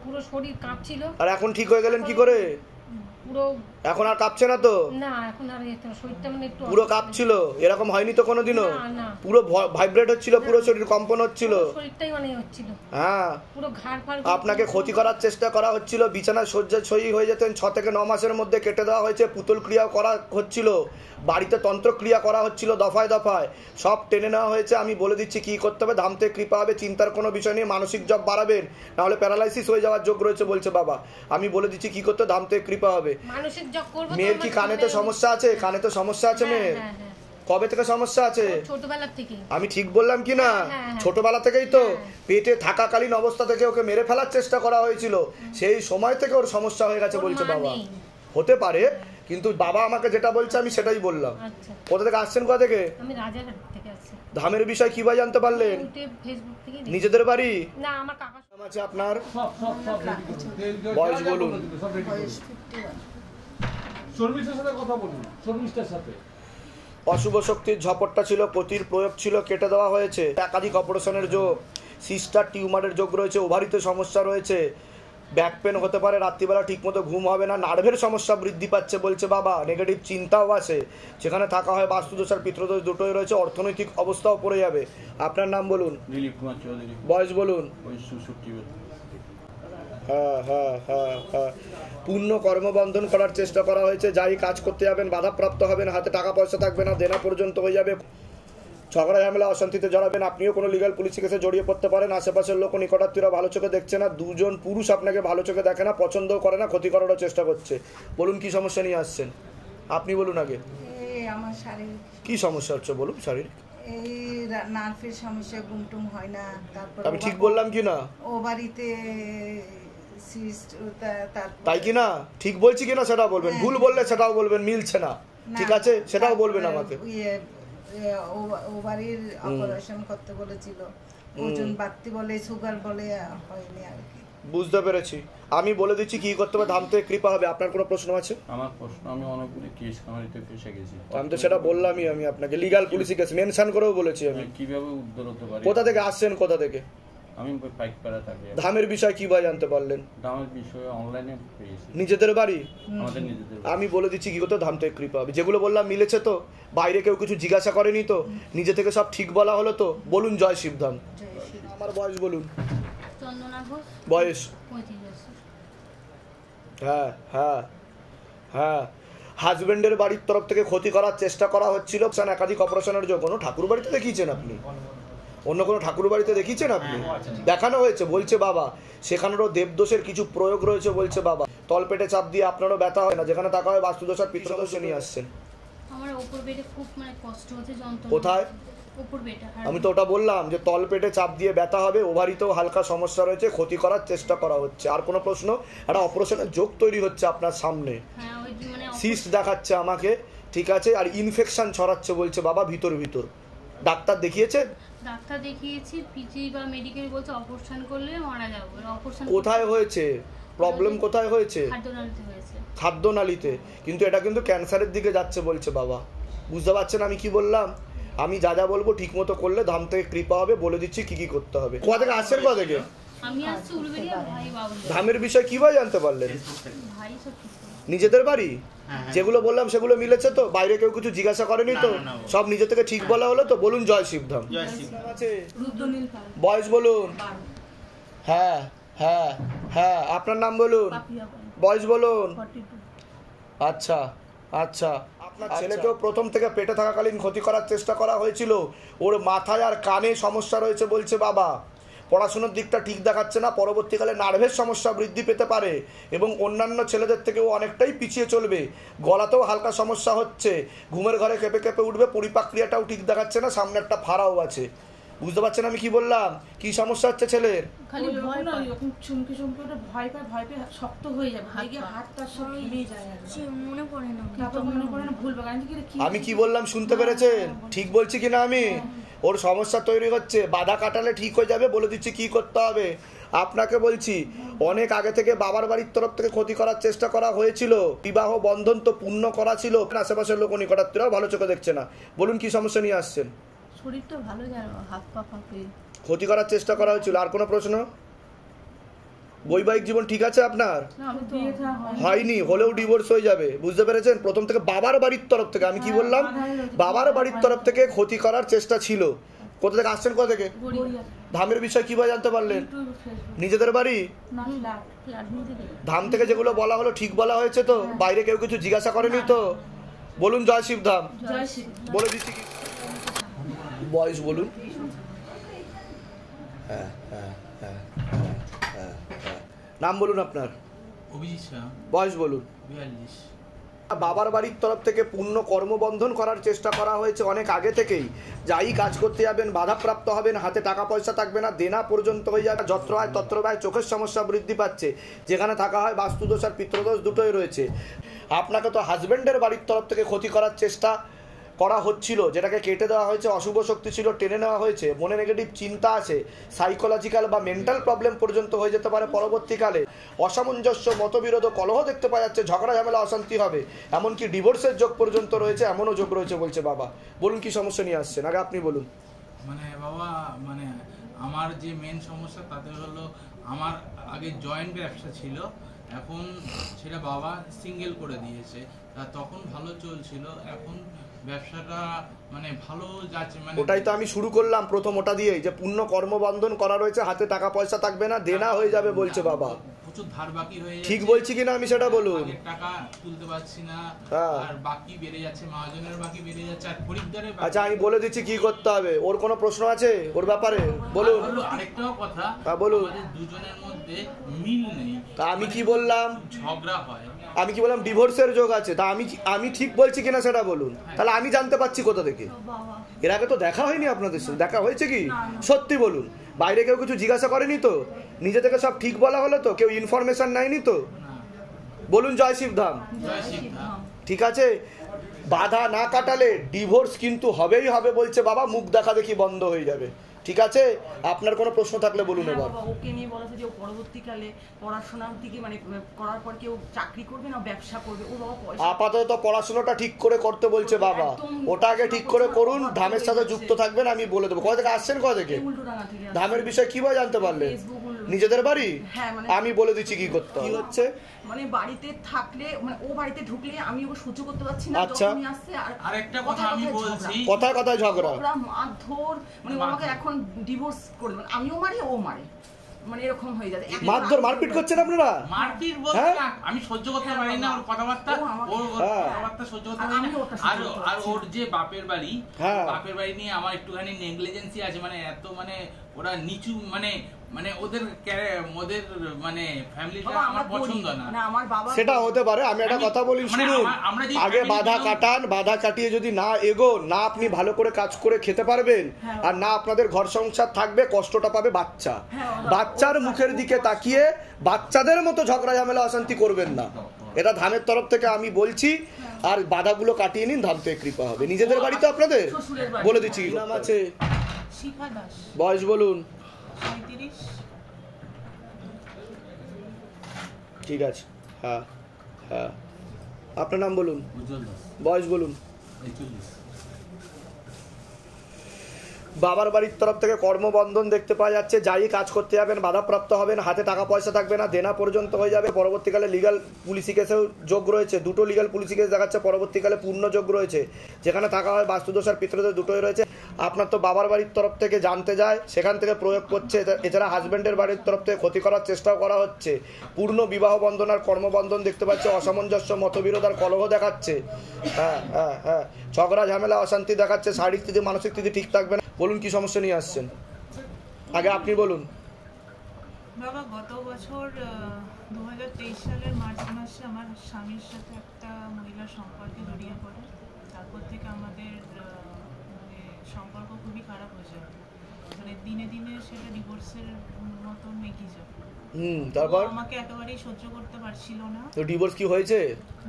পুরো শরীর কাঁপছিল আর এখন ঠিক হয়ে গেলেন কি করে পুরো এখন আর কাঁপছে না তো না এখন আর ইয়ে শরীরটা মানে একটু পুরো কাঁপছিল এরকম হয়নি তো কোনোদিনও পুরো ভাইব্রেট হচ্ছিল পুরো শরীর কম্পন হচ্ছিল শরীরটাই মানে হচ্ছিল হ্যাঁ পুরো ঘাড় ফাড় আপনাকে ক্ষতি করার চেষ্টা করা হচ্ছিল বিছানা শয্যা ছয়ি হয়ে যেতেন ছ থেকে ন মাসের মধ্যে কেটে দেওয়া হয়েছে পুতুল ক্রিয়াও করা হচ্ছিল বাড়িতে তন্ত্রক্রিয়া করা হচ্ছিল দফায় দফায় সব টেনে নেওয়া হয়েছে আমি বলে দিচ্ছি কি করতে হবে ধামতে কৃপা হবে চিন্তার কোনো বিষয় নেই মানসিক জব বাড়াবেন নাহলে প্যারালাইসিস হয়ে যাওয়ার যোগ রয়েছে বলছে বাবা আমি বলে দিচ্ছি কি করতে ধামতে কৃপা হবে মানসিক করব মেয়ের কি কানে তো সমস্যা আছে কানে তো সমস্যা আছে হ্যাঁ, মেয়ের হ্যাঁ, হ্যাঁ। কবে থেকে সমস্যা আছে ছোটবেলা থেকে আমি ঠিক বললাম কি না ছোটবেলা থেকেই তো পেটে থাকাকালীন অবস্থা থেকে ওকে মেরে ফেলার চেষ্টা করা হয়েছিল সেই সময় থেকে ওর সমস্যা হয়ে গেছে বলছে বাবা হতে পারে কিন্তু বাবা আমাকে যেটা বলছে আমি সেটাই বললাম আচ্ছা। কোথা থেকে আসছেন কোথা থেকে আমি রাজাঘাট থেকে আসছি ধামের বিষয় কিভাবে জানতে পারলেন নিজেদের বাড়ি না আমার কাকা আছে আপনার বয়স বলুন অশুভ শক্তির ঝপটটা ছিল কতির প্রয়োগ ছিল কেটে দেওয়া হয়েছে একাধিক অপারেশনের যোগ সিস্টার টিউমারের যোগ রয়েছে ওভারিতে সমস্যা রয়েছে ব্যাক পেন হতে পারে রাত্রিবেলা ঠিকমতো ঘুম হবে না নার্ভের সমস্যা বৃদ্ধি পাচ্ছে বলছে বাবা নেগেটিভ চিন্তাও আছে সেখানে থাকা হয় বাস্তুদোষ আর পিত্রদোষ দুটোই রয়েছে অর্থনৈতিক অবস্থাও পড়ে যাবে আপনার নাম বলুন দিলীপ কুমার চৌধুরী বয়স বলুন পূর্ণ কর্মবন্ধন করার চেষ্টা করা হয়েছে যাই কাজ করতে যাবেন বাধাপ্রাপ্ত হবেন হাতে টাকা পয়সা থাকবে না দেনা পর্যন্ত হয়ে যাবে ঝগড়া ঝামেলা অশান্তিতে জড়াবেন আপনিও কোনো লিগাল পুলিশের কাছে জড়িয়ে পড়তে পারেন আশেপাশের লোক নিকটার্থীরা ভালো চোখে দেখছে না দুজন পুরুষ আপনাকে ভালো চোখে দেখে না পছন্দও করে না ক্ষতি করারও চেষ্টা করছে বলুন কি সমস্যা নিয়ে আসছেন আপনি বলুন আগে কি সমস্যা হচ্ছে বলুন শারীরিক নার্ভের সমস্যা গুমটুম হয় না তারপর আমি ঠিক বললাম কি না ও বাড়িতে তাই কি না ঠিক বলছি কিনা সেটা বলবেন হ্যাঁ। ভুল বললে সেটাও বলবেন মিলছে না ঠিক আছে সেটাও বলবেন মানে আমাকে ইয়ে, ওভারির অপারেশন করতে বলেছিল ওজন বাড়তি বলে সুগার বলে হয়নি আর কি বুঝতে পেরেছি আমি বলে দিচ্ছি কি করতে হবে কৃপা হবে আপনার কোনো প্রশ্ন আছে আমার প্রশ্ন আমি কেস কামারিতে ফেসে গেছি আমি তো সেটা বললামই আমি আপনাকে লিগ্যাল পুলিশে কেস মেনশন করেও বলেছি আমি হ্যাঁ, কিভাবে উদ্ধার হতে পারি কোথা থেকে আসছেন কোথা থেকে আমি থাকি ধামের বিষয় কি বা জানতে পারলেন ধামের বিষয়ে অনলাইনে পেয়েছি নিজেদের বাড়ি আমাদের নিজেদের আমি বলে দিচ্ছি কি কত ধাম থেকে কৃপা হবে যেগুলো বললাম মিলেছে তো বাইরে কেউ কিছু জিজ্ঞাসা করেনি তো নিজে থেকে সব ঠিক বলা হলো তো বলুন জয় শিবধাম আমার বয়স বলুন বয়স হ্যাঁ হ্যাঁ হ্যাঁ হাজবেন্ডের বাড়ির তরফ থেকে ক্ষতি করার চেষ্টা করা হচ্ছিল একাধিক অপারেশনের জন্য ঠাকুর বাড়িতে দেখিয়েছেন আপনি অন্য কোনো ঠাকুর বাড়িতে দেখিয়েছেন আপনি হ্যাঁ, হ্যাঁ, আচ্ছা। দেখানো হয়েছে বলছে বাবা সেখানেরও দেবদোষের কিছু প্রয়োগ রয়েছে বলছে বাবা তলপেটে চাপ দিয়ে আপনারও ব্যথা হয় না যেখানে টাকা হয় বাস্তুদোষ আর পিতৃদোষে নিয়ে আসছেন মানে কোথায় আমি তো ওটা বললাম যে তলপেটে চাপ দিয়ে ব্যথা হবে ওভারিতেও হালকা সমস্যা রয়েছে ক্ষতি করার চেষ্টা করা হচ্ছে আর কোনো প্রশ্ন একটা অপারেশনের যোগ তৈরি হচ্ছে আপনার সামনে হ্যাঁ, মানে সিস্ট দেখাচ্ছে আমাকে ঠিক আছে আর ইনফেকশন ছড়াচ্ছে বলছে বাবা ভিতর ভিতর ডাক্তার দেখিয়েছে ডাক্তার দেখিয়েছি পিজি বা মেডিকেল বলছে অপারেশন করলে মারা যাবো অপারেশন কোথায় হয়েছে প্রবলেম কোথায় হয়েছে খাদ্যনালীতে কিন্তু এটা কিন্তু ক্যান্সারের দিকে যাচ্ছে বলছে বাবা বুঝতে পারছেন আমি কি বললাম আমি যা যা বলবো ঠিক মতো করলে ধাম থেকে কৃপা হবে বলে দিচ্ছি কি কি করতে হবে কোথা থেকে আচ্ছা, আসছেন কোথা থেকে ধামের বিষয়ে কি ভাই জানতে পারলেন নিজেদের বাড়ি হ্যাঁ, হ্যাঁ। যেগুলো বললাম সেগুলো মিলেছে তো বাইরে কেউ কিছু জিজ্ঞাসা করেনি তো সব নিজে থেকে ঠিক হ্যাঁ। বলা হলো তো বলুন জয় শিবধাম আচ্ছা, বয়স বলুন হ্যাঁ হ্যাঁ হ্যাঁ আপনার নাম বলুন বয়স বলুন আচ্ছা আচ্ছা আপনার আচ্ছা। ছেলেকেও প্রথম থেকে পেটে থাকাকালীন ক্ষতি করার চেষ্টা করা হয়েছিল ওর মাথায় আর কানে সমস্যা রয়েছে বলছে বাবা পড়াশুনোর দিকটা ঠিক দেখাচ্ছে না পরবর্তীকালে নার্ভের সমস্যা বৃদ্ধি পেতে পারে এবং অন্যান্য ছেলেদের থেকেও অনেকটাই পিছিয়ে চলবে গলাতেও হালকা সমস্যা হচ্ছে ঘুমের ঘরে কেঁপে কেঁপে উঠবে পরিপাক্রিয়াটাও ঠিক দেখাচ্ছে না সামনে একটা ফাড়াও আছে বুঝতে পারছেন আমি কি বললাম কি সমস্যা হচ্ছে ছেলের আমি কি বললাম শুনতে হ্যাঁ, পেরেছেন হ্যাঁ, ঠিক বলছি কি না আমি হ্যাঁ, ওর সমস্যা তৈরি হচ্ছে বাধা কাটালে ঠিক হয়ে যাবে বলে দিচ্ছি কি করতে হবে আপনাকে বলছি অনেক আগে থেকে বাবার বাড়ির তরফ থেকে ক্ষতি করার চেষ্টা করা হয়েছিল বিবাহ বন্ধন তো পূর্ণ করা ছিল আশেপাশের লোক অনেক ভালো চোখে দেখছে না বলুন কি সমস্যা নিয়ে আসছেন শরীরটা ভালো জানো হাত পা ফাঁপে ক্ষতি করার চেষ্টা করা হয়েছিল আর কোনো প্রশ্ন বৈবাহিক জীবন ঠিক আছে আপনার হয়নি হলেও ডিভোর্স হয়ে যাবে বুঝতে পেরেছেন প্রথম থেকে বাবার বাড়ির তরফ থেকে আমি কি হ্যাঁ, বললাম বাবার বাড়ির তরফ থেকে ক্ষতি করার চেষ্টা ছিল কোথা থেকে আসছেন কোথা থেকে ধামের বিষয় কিভাবে জানতে পারলেন নিজেদের বাড়ি ধাম থেকে যেগুলো বলা হলো ঠিক বলা হয়েছে তো হ্যাঁ। বাইরে কেউ কিছু জিজ্ঞাসা করেনি তো বলুন জয় শিব ধাম বলে দিচ্ছি কি বয়স বলুন হ্যাঁ হ্যাঁ হ্যাঁ, হ্যাঁ হ্যাঁ হ্যাঁ নাম বলুন আপনার বয়স বলুন বাবার বাড়ির তরফ থেকে পূর্ণ কর্মবন্ধন করার চেষ্টা করা হয়েছে অনেক আগে থেকেই যাই কাজ করতে যাবেন বাধাপ্রাপ্ত হবেন হাতে টাকা পয়সা থাকবে না দেনা পর্যন্ত হয়ে যাবে যত্র হয় তত্র ব্যয় চোখের সমস্যা বৃদ্ধি পাচ্ছে যেখানে থাকা হয় বাস্তুদোষ আর পিতৃদোষ দুটোই রয়েছে আপনাকে তো হাজব্যান্ডের বাড়ির তরফ থেকে ক্ষতি করার চেষ্টা করা হচ্ছিল যেটাকে কেটে দেওয়া হয়েছে অশুভ শক্তি ছিল টেনে নেওয়া হয়েছে মনে নেগেটিভ চিন্তা আছে সাইকোলজিক্যাল বা মেন্টাল প্রবলেম পর্যন্ত হয়ে যেতে পারে পরবর্তীকালে অসামঞ্জস্য মতবিরোধ কলহ দেখতে পাওয়া যাচ্ছে ঝগড়া ঝামেলা অশান্তি হবে এমনকি ডিভোর্সের যোগ পর্যন্ত রয়েছে এমনও যোগ রয়েছে বলছে বাবা বলুন কি সমস্যা নিয়ে আসছেন আগে আপনি বলুন মানে বাবা মানে আমার যে মেন সমস্যা তাতে হলো আমার আগে জয়েন্ট ব্যবসা ছিল এখন সেটা বাবা সিঙ্গেল করে দিয়েছে তখন ভালো চলছিল এখন মানে মানে ওটাই তো আমি শুরু করলাম প্রথম ওটা দিয়েই যে পূর্ণ কর্মবন্ধন করা রয়েছে হাতে টাকা পয়সা থাকবে না দেনা হয়ে যাবে বলছে বাবা ঠিক বলছি কিনা আমি সেটা বলুন টাকা তুলতে পারছি না হ্যাঁ। আচ্ছা আমি বলে দিচ্ছি কি করতে হবে ওর কোনো প্রশ্ন আছে ওর ব্যাপারে বলুন আরেকটাও কথা হ্যাঁ, বলুন দুজনের মধ্যে মিল নেই তা আমি কি বললাম ঝগড়া হয় আমি কি বললাম ডিভোর্সের যোগ আছে তা আমি আমি ঠিক বলছি কিনা সেটা বলুন হ্যাঁ। তাহলে আমি জানতে পারছি কোথা থেকে এর আগে তো দেখা হয়নি আপনাদের সাথে দেখা হয়েছে কি সত্যি বলুন বাইরে কেউ কিছু জিজ্ঞাসা করেনি তো নিজে থেকে সব ঠিক বলা হলো তো কেউ ইনফরমেশন নেয়নি তো বলুন জয় শিবধাম ঠিক আছে বাধা না কাটালে ডিভোর্স কিন্তু হবেই হবে বলছে বাবা মুখ দেখা দেখি বন্ধ হয়ে যাবে ঠিক আছে আপনার কোনো প্রশ্ন থাকলে বলুন হ্যাঁ, এবার ওকে নিয়ে বলা যে পরবর্তীকালে পড়াশোনার দিকে মানে করার পর কেউ চাকরি করবে না ব্যবসা করবে ও বাবা পয়সা আপাতত পড়াশোনাটা ঠিক করে করতে বলছে বাবা ওটা আগে ঠিক করে করুন ধামের সাথে যুক্ত থাকবেন আমি বলে দেবো কয় থেকে আসছেন কয় থেকে ধামের বিষয়ে ভাবে জানতে পারলে নিজেদের বাড়ি হ্যাঁ, মানে আমি বলে দিচ্ছি কি করতে কি হচ্ছে মানে বাড়িতে থাকলে মানে ও বাড়িতে ঢুকলে আমি ওকে সহ্য করতে পারছি না আচ্ছা আর একটা কথা আমি বলছি কথা কথা ঝগড়া মারধর মানে আমাকে এখন এখন ডিভোর্স করে দেবেন আমিও মারি ও মারি মানে এরকম হয়ে যাবে মারধর মারপিট করছেন আপনারা মারপিট বলতে হ্যাঁ? আমি সহ্য করতে পারি না ওর কথাবার্তা হ্যাঁ। ওর হ্যাঁ। কথাবার্তা সহ্য করতে পারি না আর আর ওর যে বাপের বাড়ি বাপের বাড়ি নিয়ে আমার একটুখানি নেগলিজেন্সি আছে মানে এত মানে ওরা নিচু মানে মানে ওদের ওদের মানে ফ্যামিলিটা আমার পছন্দ না আমার বাবা সেটা হতে পারে আমি একটা কথা বলি মানে শুনুন আগে বাধা কাটান বাধা কাটিয়ে যদি না এগো না আপনি ভালো করে কাজ করে খেতে পারবেন হ্যাঁ। আর না আপনাদের ঘর সংসার থাকবে কষ্টটা পাবে বাচ্চা হ্যাঁ, বাচ্চার মুখের দিকে তাকিয়ে বাচ্চাদের মতো ঝগড়া ঝামেলা অশান্তি করবেন না এটা ধানের তরফ থেকে আমি বলছি হ্যাঁ। আর বাধাগুলো কাটিয়ে নিন ধান থেকে কৃপা হবে নিজেদের বাড়ি তো আপনাদের বলে দিচ্ছি নাম আছে বয়স বলুন ঠিক আছে হ্যাঁ হ্যাঁ আপনার নাম বলুন বয়স বলুন বাবার বাড়ির তরফ থেকে কর্মবন্ধন দেখতে পাওয়া যাচ্ছে যাই কাজ করতে যাবেন বাধাপ্রাপ্ত হবেন হাতে টাকা পয়সা থাকবে না দেনা পর্যন্ত হয়ে যাবে পরবর্তীকালে লিগাল পুলিশি কেসেও যোগ রয়েছে দুটো লিগাল পুলিশি কেস দেখাচ্ছে পরবর্তীকালে পূর্ণ যোগ রয়েছে যেখানে থাকা হয় বাস্তুদোষার আর পিতৃদোষ দুটোই রয়েছে আপনার তো বাবার বাড়ির তরফ থেকে জানতে যায় সেখান থেকে প্রয়োগ করছে এছাড়া হাজব্যান্ডের বাড়ির তরফ থেকে ক্ষতি করার চেষ্টাও করা হচ্ছে পূর্ণ বিবাহ বন্ধন আর কর্মবন্ধন দেখতে পাচ্ছে অসামঞ্জস্য মতবিরোধ আর কলহ দেখাচ্ছে হ্যাঁ হ্যাঁ হ্যাঁ ঝগড়া ঝামেলা অশান্তি দেখাচ্ছে শারীরিক স্থিতি মানসিক স্থিতি ঠিক থাকবে না বলুন কি সমস্যা নিয়ে আসছেন আগে আপনি বলুন বাবা গত বছর দু সালের মার্চ মাসে আমার স্বামীর সাথে একটা মহিলার সম্পর্কে জড়িয়ে পড়ে তারপর থেকে আমাদের মানে সম্পর্ক খুবই খারাপ হয়ে যায় মানে দিনে দিনে সেটা ডিভোর্সের মতন এগিয়ে যাবে হুম তারপর আমাকে একেবারেই সহ্য করতে পারছিল না তো ডিভোর্স কি হয়েছে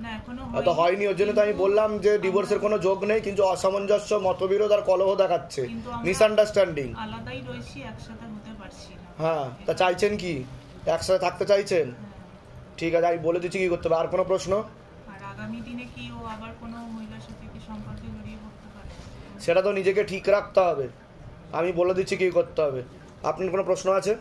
না এখনো হয়নি ওর জন্য তো আমি বললাম যে ডিভোর্সের কোনো যোগ নেই কিন্তু অসামঞ্জস্য মতবিরোধ আর কলহ দেখাচ্ছে মিসআন্ডারস্ট্যান্ডিং আলাদাই রয়েছি একসাথে হতে পারছি না হ্যাঁ তা চাইছেন কি একসাথে থাকতে চাইছেন হ্যাঁ। ঠিক আছে আমি বলে দিচ্ছি কি করতে হবে আর কোনো প্রশ্ন আগামী দিনে কি ও আবার কোনো মহিলার সাথে কি সম্পর্কে জড়িয়ে পড়তে পারে সেটা তো নিজেকে ঠিক রাখতে হবে আমি বলে দিচ্ছি কি করতে হবে আপনার কোনো প্রশ্ন আছে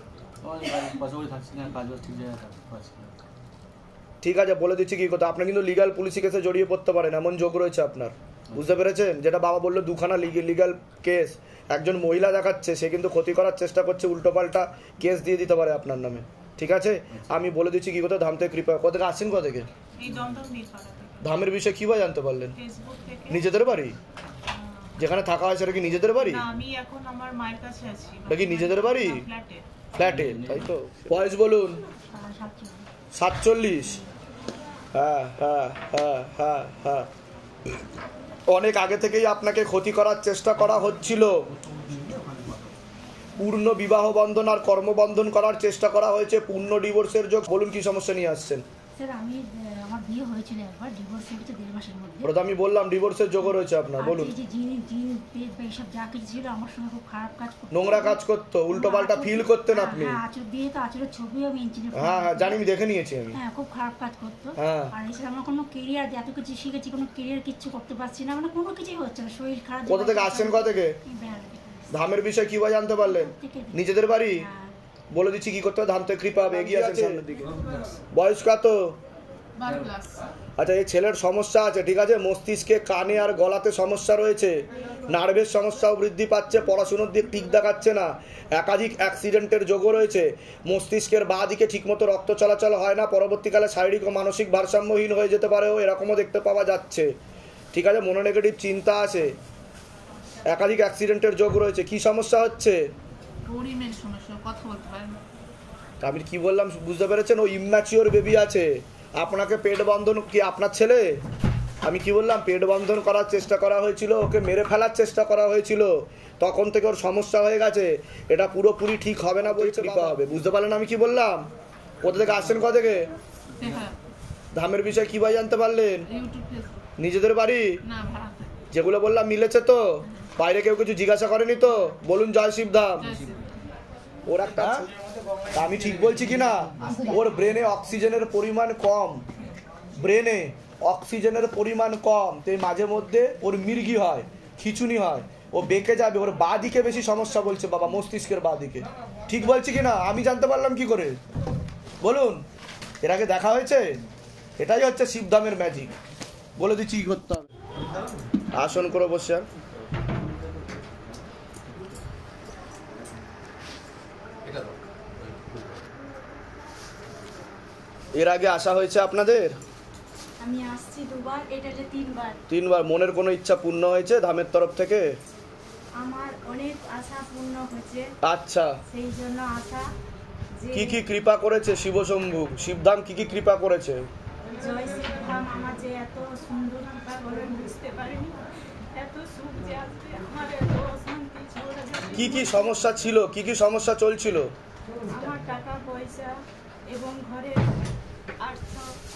ঠিক আছে বলে দিচ্ছি কি কথা আপনি কিন্তু লিগাল পুলিশের কেসে জড়িয়ে পড়তে পারেন এমন যোগ রয়েছে আপনার বুঝতে পেরেছেন যেটা বাবা বললো দুখানা লিগাল কেস একজন মহিলা দেখাচ্ছে সে কিন্তু ক্ষতি করার চেষ্টা করছে উল্টোপাল্টা কেস দিয়ে দিতে পারে আপনার নামে ঠিক আছে আমি বলে দিচ্ছি কি কথা ধাম থেকে কৃপা কোথা থেকে আসছেন কোথা থেকে ধামের বিষয়ে কীভাবে জানতে পারলেন নিজেদের বাড়ি যেখানে থাকা হয় সেটা কি নিজেদের বাড়ি আমি এখন আমার মায়ের কাছে আছি নাকি নিজেদের বাড়ি ফ্ল্যাটে তাই তো বয়স বলুন সাতচল্লিশ হ্যাঁ হ্যাঁ হ্যাঁ হ্যাঁ হ্যাঁ অনেক আগে থেকেই আপনাকে ক্ষতি করার চেষ্টা করা হচ্ছিল পূর্ণ বিবাহ বন্ধন আর কর্মবন্ধন করার চেষ্টা করা হয়েছে পূর্ণ ডিভোর্সের যোগ বলুন কি সমস্যা নিয়ে আসছেন আমি বললাম ডিভোর্সের রয়েছে আপনার বলুন খুব খারাপ কাজ করতো নোংরা কাজ করতো উল্টো পাল্টা ফিল করতেন হ্যাঁ, আপনি হ্যাঁ আমি হ্যাঁ, হ্যাঁ, জানি আমি দেখে নিয়েছি আমি খুব খারাপ কাজ করতো আর এছাড়া আমার কোনো কেরিয়ার এত কিছু শিখেছি কোনো কেরিয়ার কিছু করতে পারছি না মানে কোনো কিছুই হচ্ছে না শরীর খারাপ কোথা থেকে আসছেন কোথা থেকে ধামের বিষয় কি বা জানতে পারলেন নিজেদের বাড়ি বলে দিচ্ছি কি করতে হবে ধাম থেকে কৃপা হবে এগিয়ে আছে সামনের দিকে বয়স কত আচ্ছা এই ছেলের সমস্যা আছে ঠিক আছে মস্তিষ্কে কানে আর গলাতে সমস্যা রয়েছে নার্ভের সমস্যাও বৃদ্ধি পাচ্ছে পড়াশুনোর দিক ঠিক দেখাচ্ছে না একাধিক অ্যাক্সিডেন্টের যোগও রয়েছে মস্তিষ্কের বাঁ দিকে ঠিকমতো রক্ত চলাচল হয় না পরবর্তীকালে শারীরিক ও মানসিক ভারসাম্যহীন হয়ে যেতে পারেও এরকমও দেখতে পাওয়া যাচ্ছে ঠিক আছে মনোনেগেটিভ চিন্তা আছে একাধিক অ্যাক্সিডেন্টের যোগ রয়েছে কি সমস্যা হচ্ছে ভেরি সমস্যা কথা বলতে পারে আমি কি বললাম বুঝতে পেরেছেন ও ইম্যাচিওর বেবি আছে আপনাকে পেট বন্ধন কি আপনার ছেলে আমি কি বললাম পেট বন্ধন করার চেষ্টা করা হয়েছিল ওকে মেরে ফেলার চেষ্টা করা হয়েছিল তখন থেকে ওর সমস্যা হয়ে গেছে এটা পুরোপুরি ঠিক হবে না বলছে কৃপা হবে বুঝতে পারলেন আমি কি বললাম কোথা থেকে আসছেন কোথা থেকে হ্যাঁ। ধামের বিষয়ে কি ভাই জানতে পারলেন নিজেদের বাড়ি যেগুলো বললাম মিলেছে তো হ্যাঁ। বাইরে কেউ কিছু জিজ্ঞাসা করেনি তো বলুন জয় শিব ধাম ওর একটা আমি ঠিক বলছি কি না ওর ব্রেনে অক্সিজেনের পরিমাণ কম ব্রেনে অক্সিজেনের পরিমাণ কম তো মাঝে মধ্যে ওর মির্গি হয় খিচুনি হয় ও বেঁকে যাবে ওর বা দিকে বেশি সমস্যা বলছে বাবা মস্তিষ্কের বা দিকে ঠিক বলছি কি না আমি জানতে পারলাম কি করে বলুন এর আগে দেখা হয়েছে এটাই হচ্ছে শিবধামের ম্যাজিক বলে দিচ্ছি কি করতে হবে আসন করে বসে এর আগে আসা হয়েছে আপনাদের আমি আসছি দুবার এটা যে তিনবার তিনবার মনের কোনো ইচ্ছা পূর্ণ হয়েছে ধামের তরফ থেকে আমার অনেক আশা পূর্ণ হয়েছে আচ্ছা সেই জন্য আশা কি কি কৃপা করেছে শিবশম্ভু শিবধাম কি কি কৃপা করেছে জয় শিবধাম আমার যে এত সুন্দর কৃপা করেন বুঝতে পারিনি এত সুখ যে আসবে আমার এত অশান্তি কি কি সমস্যা ছিল কি কি সমস্যা চলছিল আমার টাকা পয়সা এবং ঘরে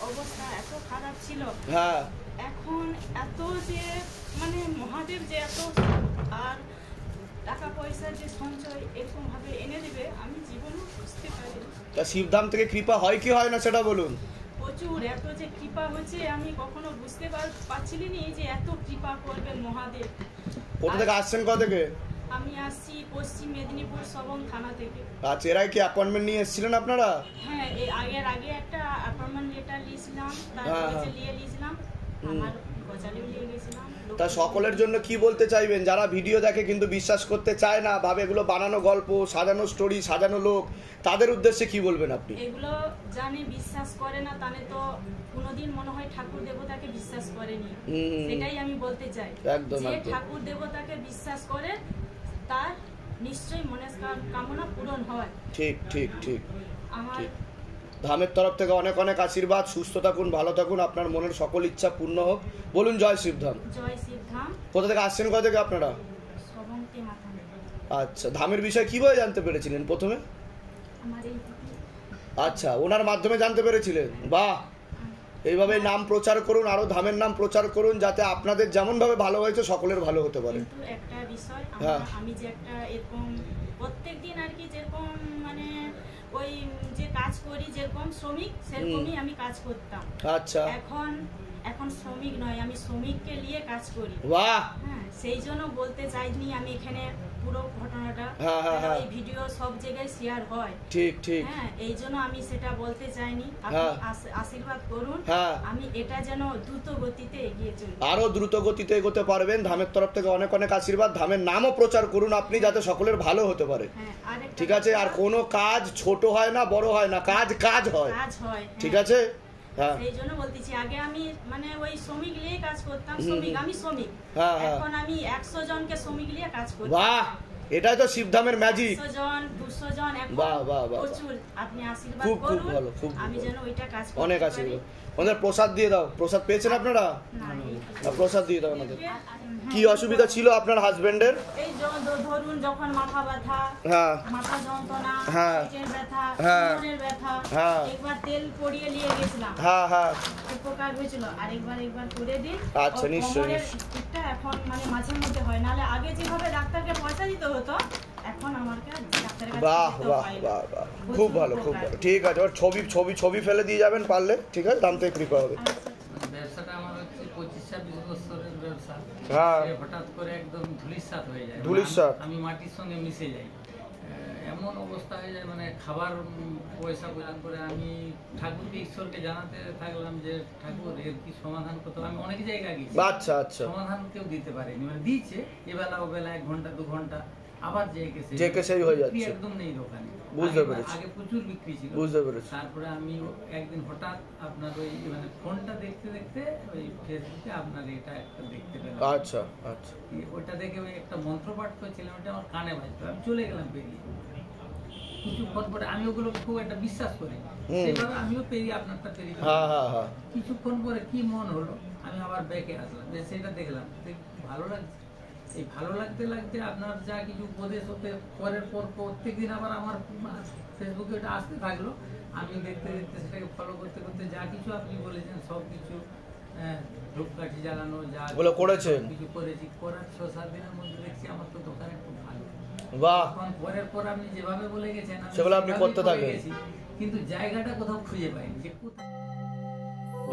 অবস্থা এত খারাপ ছিল হ্যাঁ এখন এত যে মানে মহাদেব যে এত আর টাকা যে সঞ্চয় এনে দেবে আমি বুঝতে পারি শিবধাম থেকে কৃপা হয় কি হয় না সেটা বলুন প্রচুর এত যে কৃপা হয়েছে আমি কখনো বুঝতে পারছিলিনি যে এত কৃপা করবেন মহাদেব কোথা থেকে আসছেন থেকে আমি আসছি পশ্চিম মেদিনীপুর সবং থানা থেকে আচ্ছা এর আগে কি অ্যাপয়েন্টমেন্ট নিয়ে এসেছিলেন আপনারা হ্যাঁ এর আগের আগে একটা অ্যাপয়েন্টমেন্ট লেটার নিয়েছিলাম তারপরে হ্যাঁ, নিয়ে হ্যাঁ। নিয়েছিলাম আমার তা সকলের জন্য কি বলতে চাইবেন যারা ভিডিও দেখে কিন্তু বিশ্বাস করতে চায় না ভাবে এগুলো বানানো গল্প সাজানো স্টোরি সাজানো লোক তাদের উদ্দেশ্যে কি বলবেন আপনি এগুলো জানে বিশ্বাস করে না তাহলে তো কোনোদিন মনে হয় ঠাকুর দেবতাকে বিশ্বাস করেনি সেটাই আমি বলতে চাই একদম ঠাকুর দেবতাকে বিশ্বাস করে তার নিশ্চয়ই মনের কামনা পূরণ হয় ঠিক ঠিক ঠিক ধামের তরফ থেকে অনেক অনেক আশীর্বাদ সুস্থ থাকুন ভালো থাকুন আপনার মনের সকল ইচ্ছা পূর্ণ হোক বলুন জয় শিবধাম জয় শিবধাম কোথা থেকে আসছেন কোথা থেকে আপনারা আচ্ছা ধামের বিষয়ে কিভাবে জানতে পেরেছিলেন প্রথমে আচ্ছা ওনার মাধ্যমে জানতে পেরেছিলেন বাহ এইভাবে নাম প্রচার করুন আরও ধামের নাম প্রচার করুন যাতে আপনাদের যেমনভাবে ভালো হয়েছে সকলের ভালো হতে পারে একটা বিষয় হ্যাঁ। আমি যে একটা এরকম প্রত্যেক দিন আর কি যেরকম মানে ওই যে কাজ করি যেরকম শ্রমিক সেরকমই আমি কাজ করতাম আচ্ছা এখন এখন শ্রমিক নয় আমি শ্রমিককে নিয়ে কাজ করি বাহ হ্যাঁ সেই জন্য বলতে চাইনি আমি এখানে পুরো ঘটনাটা হ্যাঁ, হ্যাঁ, হ্যাঁ। এই ভিডিও সব জায়গায় শেয়ার হয় ঠিক ঠিক হ্যাঁ এই জন্য আমি সেটা বলতে চাইনি আপনি আশীর্বাদ করুন আমি এটা যেন দ্রুত গতিতে এগিয়ে চলি আরো দ্রুত গতিতে এগোতে পারবেন ধামের তরফ থেকে অনেক অনেক আশীর্বাদ ধামের নামও প্রচার করুন আপনি যাতে সকলের ভালো হতে পারে ঠিক আছে আর কোনো কাজ ছোট হয় না বড় হয় না কাজ কাজ হয় ঠিক আছে সেই হ্যাঁ। জন্য বলতেছি আগে আমি মানে ওই শ্রমিক নিয়ে কাজ করতাম শ্রমিক আমি শ্রমিক হ্যাঁ, হ্যাঁ। এখন আমি একশো জনকে শ্রমিক নিয়ে কাজ করি বাহ এটাই তো শিবধামের ম্যাজিক বাহ বাহ বাহ আপনি আশীর্বাদ করুন আমি যেন ওইটা কাজ অনেক আশীর্বাদ ওনাদের প্রসাদ দিয়ে দাও প্রসাদ পেয়েছেন আপনারা প্রসাদ দিয়ে দাও ওনাদের কি অসুবিধা ছিল আপনার হাজবেন্ডের ধরুন যখন মাথা ব্যথা হ্যাঁ মাথা যন্ত্রণা হ্যাঁ ব্যথা হ্যাঁ ব্যথা হ্যাঁ একবার তেল পড়িয়ে নিয়ে গেছিলাম হ্যাঁ হ্যাঁ উপকার হয়েছিল আর একবার একবার করে আচ্ছা নিশ্চয়ই এখন মানে মাঝে মধ্যে হয় নালে আগে যেভাবে ডাক্তারকে পয়সা দিতে হতো বাহ বাহ বাহ বাহ খুব ভালো খুব ভালো ঠিক আছে ওর ছবি ছবি ছবি ফেলে দিয়ে যাবেন পারলে ঠিক আছে দাম করতে কৃপা হবে ঈশ্বরকে জানাতে থাকলাম যে ঠাকুর কি সমাধান করতে আমি অনেক জায়গায় আচ্ছা আচ্ছা সমাধান কেউ দিতে পারেনি মানে দিয়েছে এবেলা বেলা এক ঘন্টা দু ঘন্টা আবার যে কে একদম নেই দোকানে বুঝা গরেছে আগে প্রচুর বিক্রি ছিল বুঝা গরেছে তারপরে আমি একদিন হঠাৎ আপনার ওই মানে ফোনটা দেখতে দেখতে ওই ফেসবুকে আপনার এটা একটু দেখতে পেলাম আচ্ছা আচ্ছা ওইটা দেখে একটা মন্ত্র পাঠ করছিল ওটা আমার কানে 왔다 আমি চলে গেলাম বাড়ি কিছু বড় বড় আমি ওগুলো খুব একটা বিশ্বাস করি এই কারণে আমিও পেড়ি আপনারটা পেড়ি হ্যাঁ হ্যাঁ হ্যাঁ কিছু কোন করে কি মন হলো আমি আবার বেকে আসলাম যেই সেটা দেখলাম ঠিক ভালো লাগা এই ভালো লাগতে লাগতে আপনার যা কিছু উপদেশ হতে পরের পর প্রত্যেক দিন আবার আমার ফেসবুকে ওটা আসতে থাকলো আমি দেখতে দেখতে সেটাকে ফলো করতে করতে যা কিছু আপনি বলেছেন সব কিছু হ্যাঁ, ধূপকাঠি জ্বালানো যা করেছেন কিছু করেছি করার ছ সাত দিনের মধ্যে দেখছি আমার তো দোকানে খুব ভালো বাহ পরের পর আপনি যেভাবে বলে গেছেন সেগুলো আপনি করতে থাকেন কিন্তু জায়গাটা কোথাও খুঁজে পাইনি যে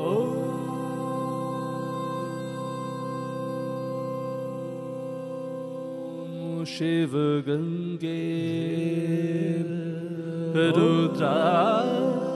ও Shiva, Shivagangir Rudra